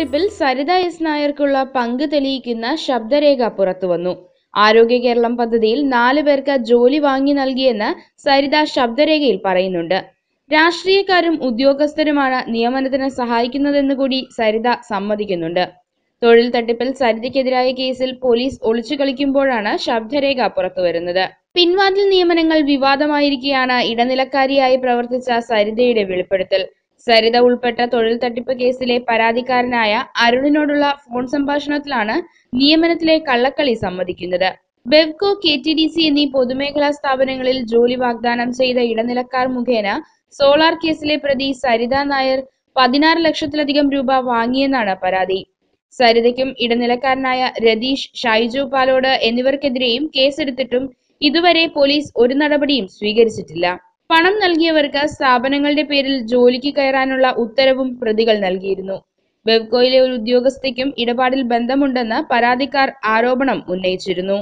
തട്ടിപ്പിൽ സരിത എസ് നായർക്കുള്ള പങ്ക് തെളിയിക്കുന്ന ശബ്ദരേഖ പുറത്തുവന്നു ആരോഗ്യ കേരളം പദ്ധതിയിൽ നാല് പേർക്ക് ജോലി വാങ്ങി നൽകിയെന്ന് സരിത ശബ്ദരേഖയിൽ പറയുന്നുണ്ട് രാഷ്ട്രീയക്കാരും ഉദ്യോഗസ്ഥരുമാണ് നിയമനത്തിന് സഹായിക്കുന്നതെന്ന് കൂടി സരിത സമ്മതിക്കുന്നുണ്ട് തൊഴിൽ തട്ടിപ്പിൽ സരിതയ്ക്കെതിരായ കേസിൽ പോലീസ് ഒളിച്ചു കളിക്കുമ്പോഴാണ് ശബ്ദരേഖ പുറത്തുവരുന്നത് പിൻവാതിൽ നിയമനങ്ങൾ വിവാദമായിരിക്കെയാണ് ഇടനിലക്കാരിയായി പ്രവർത്തിച്ച സരിതയുടെ വെളിപ്പെടുത്തൽ സരിത ഉൾപ്പെട്ട തൊഴിൽ തട്ടിപ്പ് കേസിലെ പരാതിക്കാരനായ അരുണിനോടുള്ള ഫോൺ സംഭാഷണത്തിലാണ് നിയമനത്തിലെ കള്ളക്കളി സമ്മതിക്കുന്നത് Bevco K T D C എന്നീ പൊതുമേഖലാ സ്ഥാപനങ്ങളിൽ ജോലി വാഗ്ദാനം ചെയ്ത ഇടനിലക്കാർ മുഖേന സോളാർ കേസിലെ പ്രതി സരിത നായർ പതിനാറ് ലക്ഷത്തിലധികം രൂപ വാങ്ങിയെന്നാണ് പരാതി സരിതയ്ക്കും ഇടനിലക്കാരനായ രതീഷ് ഷൈജു പാലോട് എന്നിവർക്കെതിരെയും കേസെടുത്തിട്ടും ഇതുവരെ പോലീസ് ഒരു നടപടിയും സ്വീകരിച്ചിട്ടില്ല പണം നൽകിയവർക്ക് സ്ഥാപനങ്ങളുടെ പേരിൽ ജോലിക്ക് കയറാനുള്ള ഉത്തരവും പ്രതികൾ നൽകിയിരുന്നു ബെവ്കോയിലെ ഒരു ഉദ്യോഗസ്ഥയ്ക്കും ഇടപാടിൽ ബന്ധമുണ്ടെന്ന് പരാതിക്കാർ ആരോപണം ഉന്നയിച്ചിരുന്നു